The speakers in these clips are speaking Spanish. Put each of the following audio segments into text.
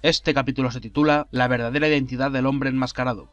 Este capítulo se titula La verdadera identidad del hombre enmascarado.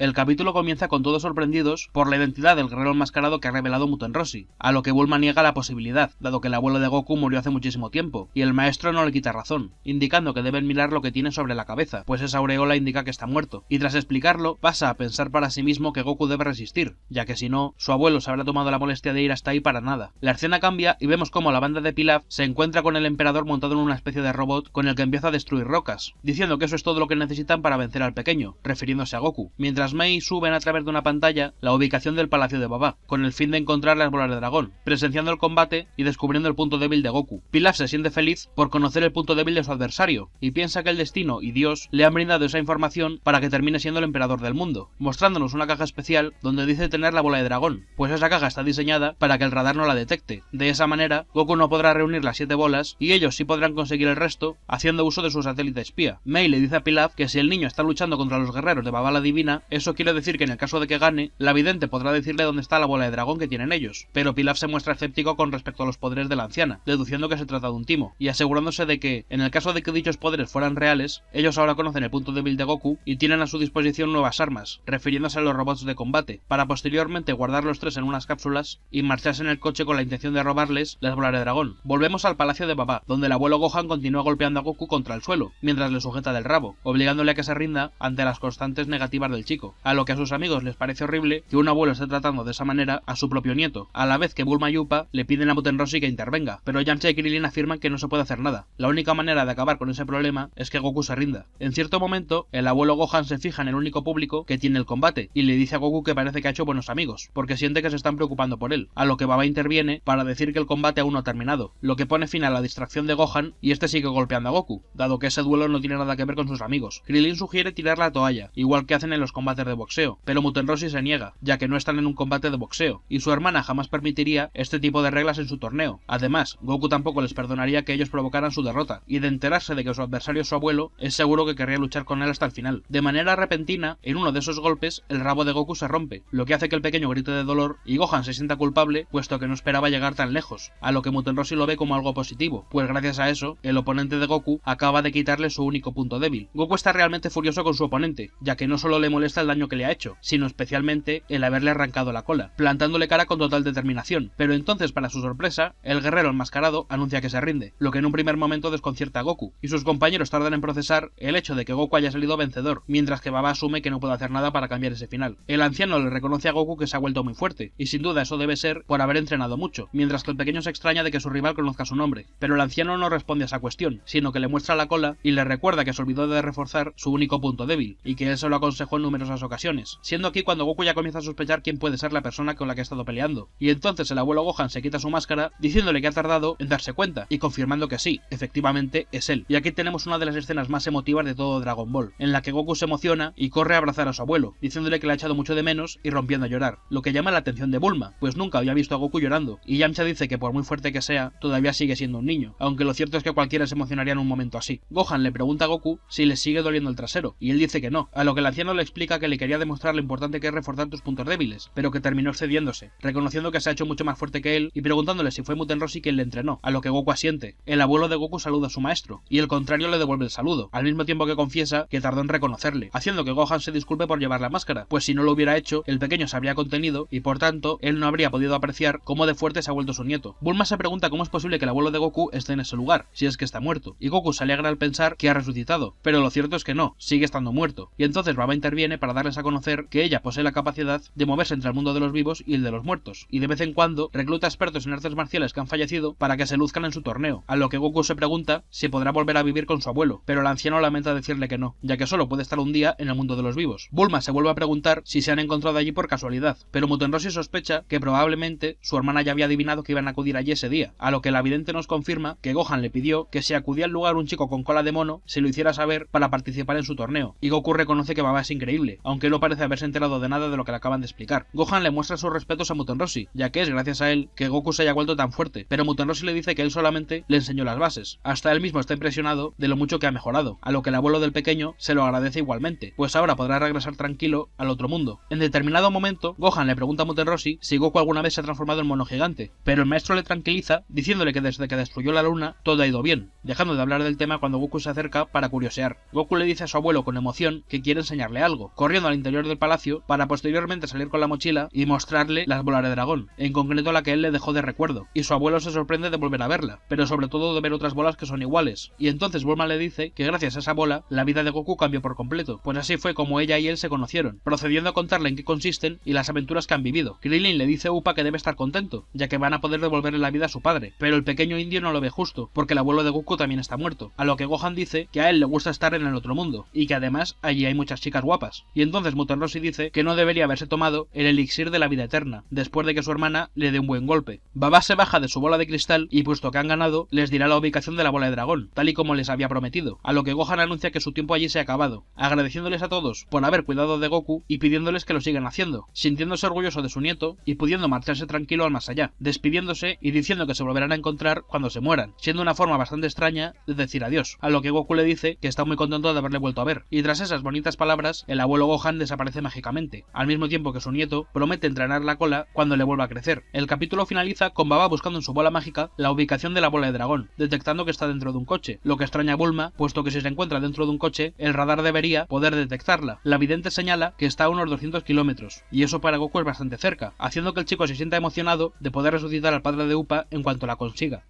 El capítulo comienza con todos sorprendidos por la identidad del guerrero enmascarado que ha revelado Muten Roshi, a lo que Bulma niega la posibilidad, dado que el abuelo de Goku murió hace muchísimo tiempo, y el maestro no le quita razón, indicando que deben mirar lo que tiene sobre la cabeza, pues esa aureola indica que está muerto, y tras explicarlo, pasa a pensar para sí mismo que Goku debe resistir, ya que si no, su abuelo se habrá tomado la molestia de ir hasta ahí para nada. La escena cambia y vemos cómo la banda de Pilaf se encuentra con el emperador montado en una especie de robot con el que empieza a destruir rocas, diciendo que eso es todo lo que necesitan para vencer al pequeño, refiriéndose a Goku, mientras May Mei suben a través de una pantalla la ubicación del Palacio de Baba con el fin de encontrar las bolas de dragón, presenciando el combate y descubriendo el punto débil de Goku. Pilaf se siente feliz por conocer el punto débil de su adversario, y piensa que el destino y Dios le han brindado esa información para que termine siendo el emperador del mundo, mostrándonos una caja especial donde dice tener la bola de dragón, pues esa caja está diseñada para que el radar no la detecte. De esa manera, Goku no podrá reunir las siete bolas y ellos sí podrán conseguir el resto haciendo uso de su satélite espía. Mei le dice a Pilaf que si el niño está luchando contra los guerreros de Baba la Divina, eso quiere decir que en el caso de que gane, la vidente podrá decirle dónde está la bola de dragón que tienen ellos, pero Pilaf se muestra escéptico con respecto a los poderes de la anciana, deduciendo que se trata de un timo, y asegurándose de que, en el caso de que dichos poderes fueran reales, ellos ahora conocen el punto débil de Goku y tienen a su disposición nuevas armas, refiriéndose a los robots de combate, para posteriormente guardar los tres en unas cápsulas y marcharse en el coche con la intención de robarles las bolas de dragón. Volvemos al palacio de Baba, donde el abuelo Gohan continúa golpeando a Goku contra el suelo, mientras le sujeta del rabo, obligándole a que se rinda ante las constantes negativas del chico. A lo que a sus amigos les parece horrible que un abuelo esté tratando de esa manera a su propio nieto, a la vez que Bulma y Upa le piden a Roshi que intervenga, pero Yamcha y Krillin afirman que no se puede hacer nada. La única manera de acabar con ese problema es que Goku se rinda. En cierto momento, el abuelo Gohan se fija en el único público que tiene el combate y le dice a Goku que parece que ha hecho buenos amigos, porque siente que se están preocupando por él, a lo que Baba interviene para decir que el combate aún no ha terminado, lo que pone fin a la distracción de Gohan y este sigue golpeando a Goku, dado que ese duelo no tiene nada que ver con sus amigos. Krilin sugiere tirar la toalla, igual que hacen en los combates de boxeo, pero Mutenrossi se niega, ya que no están en un combate de boxeo, y su hermana jamás permitiría este tipo de reglas en su torneo. Además, Goku tampoco les perdonaría que ellos provocaran su derrota, y de enterarse de que su adversario es su abuelo, es seguro que querría luchar con él hasta el final. De manera repentina, en uno de esos golpes, el rabo de Goku se rompe, lo que hace que el pequeño grite de dolor y Gohan se sienta culpable, puesto que no esperaba llegar tan lejos, a lo que Mutenrosi lo ve como algo positivo, pues gracias a eso, el oponente de Goku acaba de quitarle su único punto débil. Goku está realmente furioso con su oponente, ya que no solo le molesta el daño que le ha hecho, sino especialmente el haberle arrancado la cola, plantándole cara con total determinación, pero entonces para su sorpresa, el guerrero enmascarado anuncia que se rinde, lo que en un primer momento desconcierta a Goku, y sus compañeros tardan en procesar el hecho de que Goku haya salido vencedor, mientras que Baba asume que no puede hacer nada para cambiar ese final. El anciano le reconoce a Goku que se ha vuelto muy fuerte, y sin duda eso debe ser por haber entrenado mucho, mientras que el pequeño se extraña de que su rival conozca su nombre, pero el anciano no responde a esa cuestión, sino que le muestra la cola y le recuerda que se olvidó de reforzar su único punto débil, y que él lo aconsejó en números ocasiones, siendo aquí cuando Goku ya comienza a sospechar quién puede ser la persona con la que ha estado peleando. Y entonces el abuelo Gohan se quita su máscara, diciéndole que ha tardado en darse cuenta, y confirmando que sí, efectivamente es él. Y aquí tenemos una de las escenas más emotivas de todo Dragon Ball, en la que Goku se emociona y corre a abrazar a su abuelo, diciéndole que le ha echado mucho de menos y rompiendo a llorar, lo que llama la atención de Bulma, pues nunca había visto a Goku llorando, y Yamcha dice que por muy fuerte que sea, todavía sigue siendo un niño, aunque lo cierto es que cualquiera se emocionaría en un momento así. Gohan le pregunta a Goku si le sigue doliendo el trasero, y él dice que no, a lo que el anciano le explica que le quería demostrar lo importante que es reforzar tus puntos débiles, pero que terminó cediéndose, reconociendo que se ha hecho mucho más fuerte que él y preguntándole si fue Muten Roshi quien le entrenó, a lo que Goku asiente. El abuelo de Goku saluda a su maestro, y el contrario le devuelve el saludo, al mismo tiempo que confiesa que tardó en reconocerle, haciendo que Gohan se disculpe por llevar la máscara, pues si no lo hubiera hecho, el pequeño se habría contenido y por tanto, él no habría podido apreciar cómo de fuerte se ha vuelto su nieto. Bulma se pregunta cómo es posible que el abuelo de Goku esté en ese lugar, si es que está muerto, y Goku se alegra al pensar que ha resucitado, pero lo cierto es que no, sigue estando muerto, y entonces Baba interviene para darles a conocer que ella posee la capacidad de moverse entre el mundo de los vivos y el de los muertos, y de vez en cuando recluta expertos en artes marciales que han fallecido para que se luzcan en su torneo, a lo que Goku se pregunta si podrá volver a vivir con su abuelo, pero el anciano lamenta decirle que no, ya que solo puede estar un día en el mundo de los vivos. Bulma se vuelve a preguntar si se han encontrado allí por casualidad, pero Mutenroshi sospecha que probablemente su hermana ya había adivinado que iban a acudir allí ese día, a lo que la vidente nos confirma que Gohan le pidió que si acudía al lugar un chico con cola de mono, se lo hiciera saber para participar en su torneo, y Goku reconoce que Baba es increíble, aunque no parece haberse enterado de nada de lo que le acaban de explicar. Gohan le muestra sus respetos a Roshi, ya que es gracias a él que Goku se haya vuelto tan fuerte, pero Roshi le dice que él solamente le enseñó las bases. Hasta él mismo está impresionado de lo mucho que ha mejorado, a lo que el abuelo del pequeño se lo agradece igualmente, pues ahora podrá regresar tranquilo al otro mundo. En determinado momento, Gohan le pregunta a Roshi si Goku alguna vez se ha transformado en mono gigante, pero el maestro le tranquiliza diciéndole que desde que destruyó la luna todo ha ido bien, dejando de hablar del tema cuando Goku se acerca para curiosear. Goku le dice a su abuelo con emoción que quiere enseñarle algo corriendo al interior del palacio para posteriormente salir con la mochila y mostrarle las bolas de dragón, en concreto la que él le dejó de recuerdo, y su abuelo se sorprende de volver a verla, pero sobre todo de ver otras bolas que son iguales, y entonces Bulma le dice que gracias a esa bola la vida de Goku cambió por completo, pues así fue como ella y él se conocieron, procediendo a contarle en qué consisten y las aventuras que han vivido. Krillin le dice a Upa que debe estar contento, ya que van a poder devolverle la vida a su padre, pero el pequeño indio no lo ve justo, porque el abuelo de Goku también está muerto, a lo que Gohan dice que a él le gusta estar en el otro mundo, y que además allí hay muchas chicas guapas, y entonces Mutanrossi dice que no debería haberse tomado el elixir de la vida eterna, después de que su hermana le dé un buen golpe. Baba se baja de su bola de cristal y puesto que han ganado, les dirá la ubicación de la bola de dragón, tal y como les había prometido, a lo que Gohan anuncia que su tiempo allí se ha acabado, agradeciéndoles a todos por haber cuidado de Goku y pidiéndoles que lo sigan haciendo, sintiéndose orgulloso de su nieto y pudiendo marcharse tranquilo al más allá, despidiéndose y diciendo que se volverán a encontrar cuando se mueran, siendo una forma bastante extraña de decir adiós, a lo que Goku le dice que está muy contento de haberle vuelto a ver, y tras esas bonitas palabras, el abuelo luego Han desaparece mágicamente, al mismo tiempo que su nieto promete entrenar la cola cuando le vuelva a crecer. El capítulo finaliza con Baba buscando en su bola mágica la ubicación de la bola de dragón, detectando que está dentro de un coche, lo que extraña a Bulma, puesto que si se encuentra dentro de un coche, el radar debería poder detectarla. La vidente señala que está a unos 200 kilómetros, y eso para Goku es bastante cerca, haciendo que el chico se sienta emocionado de poder resucitar al padre de Upa en cuanto la consiga.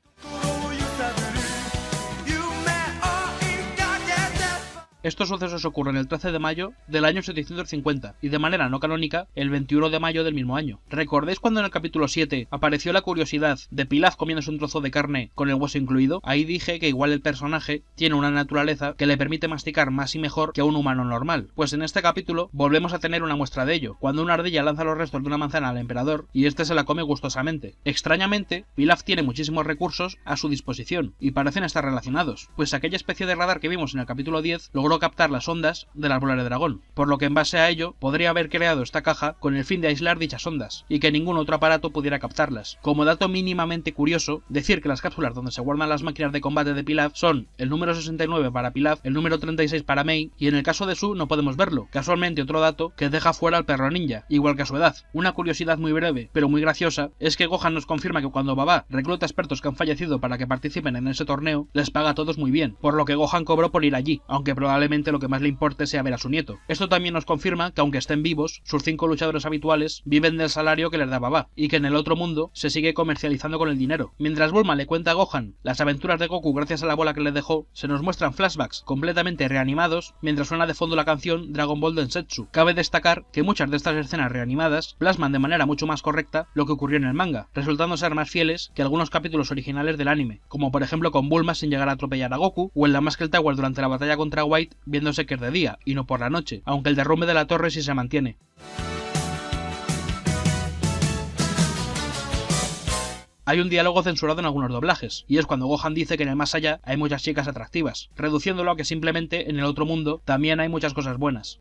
Estos sucesos ocurren el 13 de mayo del año 750 y de manera no canónica el 21 de mayo del mismo año. ¿Recordáis cuando en el capítulo 7 apareció la curiosidad de Pilaf comiéndose un trozo de carne con el hueso incluido? Ahí dije que igual el personaje tiene una naturaleza que le permite masticar más y mejor que a un humano normal. Pues en este capítulo volvemos a tener una muestra de ello, cuando una ardilla lanza los restos de una manzana al emperador y este se la come gustosamente. Extrañamente, Pilaf tiene muchísimos recursos a su disposición y parecen estar relacionados, pues aquella especie de radar que vimos en el capítulo 10 logró captar las ondas del bolas de dragón, por lo que en base a ello podría haber creado esta caja con el fin de aislar dichas ondas y que ningún otro aparato pudiera captarlas. Como dato mínimamente curioso, decir que las cápsulas donde se guardan las máquinas de combate de Pilaf son el número 69 para Pilaf, el número 36 para Mei y en el caso de Su no podemos verlo. Casualmente otro dato que deja fuera al perro ninja, igual que a su edad. Una curiosidad muy breve, pero muy graciosa, es que Gohan nos confirma que cuando Baba recluta expertos que han fallecido para que participen en ese torneo, les paga a todos muy bien, por lo que Gohan cobró por ir allí, aunque probablemente lo que más le importe sea ver a su nieto. Esto también nos confirma que aunque estén vivos, sus cinco luchadores habituales viven del salario que les da Baba, y que en el otro mundo se sigue comercializando con el dinero. Mientras Bulma le cuenta a Gohan las aventuras de Goku gracias a la bola que le dejó, se nos muestran flashbacks completamente reanimados mientras suena de fondo la canción Dragon Ball Densetsu. Cabe destacar que muchas de estas escenas reanimadas plasman de manera mucho más correcta lo que ocurrió en el manga, resultando ser más fieles que algunos capítulos originales del anime, como por ejemplo con Bulma sin llegar a atropellar a Goku, o en la el Tower durante la batalla contra White viéndose que es de día y no por la noche, aunque el derrumbe de la torre sí se mantiene. Hay un diálogo censurado en algunos doblajes, y es cuando Gohan dice que en el más allá hay muchas chicas atractivas, reduciéndolo a que simplemente en el otro mundo también hay muchas cosas buenas.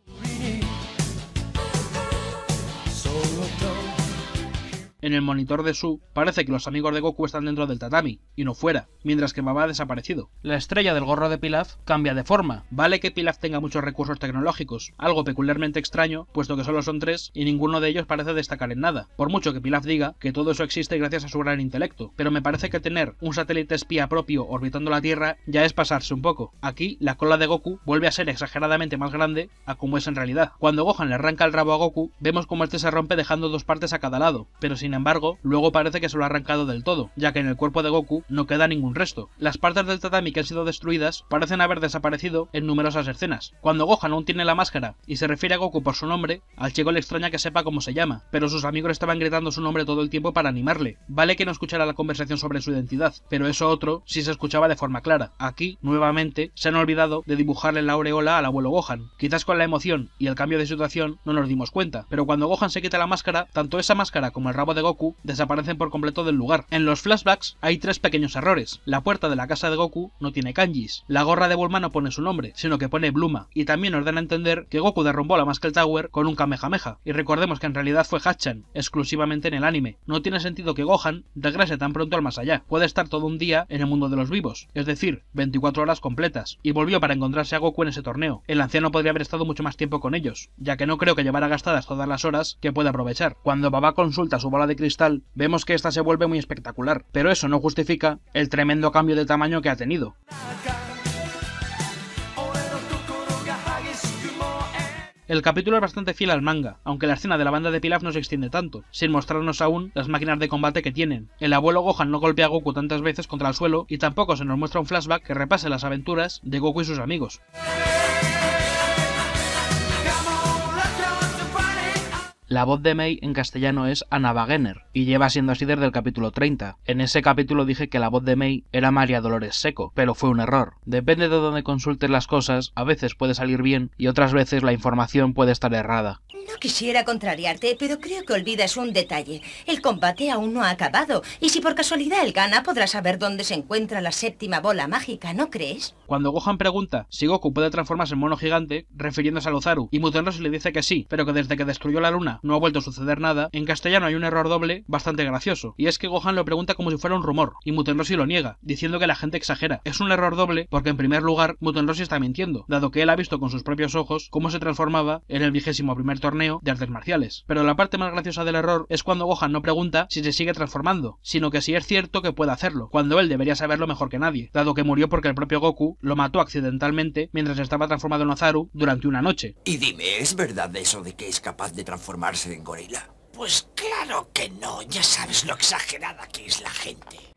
En el monitor de Su parece que los amigos de Goku están dentro del tatami, y no fuera, mientras que Maba ha desaparecido. La estrella del gorro de Pilaf cambia de forma. Vale que Pilaf tenga muchos recursos tecnológicos, algo peculiarmente extraño, puesto que solo son tres y ninguno de ellos parece destacar en nada, por mucho que Pilaf diga que todo eso existe gracias a su gran intelecto, pero me parece que tener un satélite espía propio orbitando la Tierra ya es pasarse un poco. Aquí, la cola de Goku vuelve a ser exageradamente más grande a como es en realidad. Cuando Gohan le arranca el rabo a Goku, vemos como este se rompe dejando dos partes a cada lado, pero sin embargo embargo, luego parece que se lo ha arrancado del todo, ya que en el cuerpo de Goku no queda ningún resto. Las partes del tatami que han sido destruidas parecen haber desaparecido en numerosas escenas. Cuando Gohan aún tiene la máscara y se refiere a Goku por su nombre, al chico le extraña que sepa cómo se llama, pero sus amigos estaban gritando su nombre todo el tiempo para animarle. Vale que no escuchara la conversación sobre su identidad, pero eso otro sí se escuchaba de forma clara. Aquí, nuevamente, se han olvidado de dibujarle la aureola al abuelo Gohan. Quizás con la emoción y el cambio de situación no nos dimos cuenta, pero cuando Gohan se quita la máscara, tanto esa máscara como el rabo de Goku desaparecen por completo del lugar. En los flashbacks hay tres pequeños errores. La puerta de la casa de Goku no tiene kanjis. La gorra de Bulma no pone su nombre, sino que pone Bluma. Y también nos dan a entender que Goku derrumbó la Muscle Tower con un Kamehameha. Y recordemos que en realidad fue Hachan, exclusivamente en el anime. No tiene sentido que Gohan regrese tan pronto al más allá. Puede estar todo un día en el mundo de los vivos, es decir, 24 horas completas. Y volvió para encontrarse a Goku en ese torneo. El anciano podría haber estado mucho más tiempo con ellos, ya que no creo que llevara gastadas todas las horas que puede aprovechar. Cuando Baba consulta su bola de de cristal, vemos que esta se vuelve muy espectacular, pero eso no justifica el tremendo cambio de tamaño que ha tenido. El capítulo es bastante fiel al manga, aunque la escena de la banda de Pilaf no se extiende tanto, sin mostrarnos aún las máquinas de combate que tienen. El abuelo Gohan no golpea a Goku tantas veces contra el suelo y tampoco se nos muestra un flashback que repase las aventuras de Goku y sus amigos. La voz de May en castellano es Ana Wagener, y lleva siendo así desde el capítulo 30. En ese capítulo dije que la voz de May era María Dolores Seco, pero fue un error. Depende de donde consultes las cosas, a veces puede salir bien y otras veces la información puede estar errada. No quisiera contrariarte, pero creo que olvidas un detalle. El combate aún no ha acabado, y si por casualidad él gana, podrá saber dónde se encuentra la séptima bola mágica, ¿no crees? Cuando Gohan pregunta si Goku puede transformarse en mono gigante, refiriéndose a Lozaru, y se le dice que sí, pero que desde que destruyó la luna no ha vuelto a suceder nada, en castellano hay un error doble bastante gracioso, y es que Gohan lo pregunta como si fuera un rumor, y Mutenrosi lo niega, diciendo que la gente exagera. Es un error doble porque en primer lugar Mutenrosi está mintiendo, dado que él ha visto con sus propios ojos cómo se transformaba en el vigésimo primer torneo de artes marciales. Pero la parte más graciosa del error es cuando Gohan no pregunta si se sigue transformando, sino que si es cierto que puede hacerlo, cuando él debería saberlo mejor que nadie, dado que murió porque el propio Goku lo mató accidentalmente mientras estaba transformado en Ozaru durante una noche. Y dime, ¿es verdad eso de que es capaz de transformar pues claro que no. Ya sabes lo exagerada que es la gente.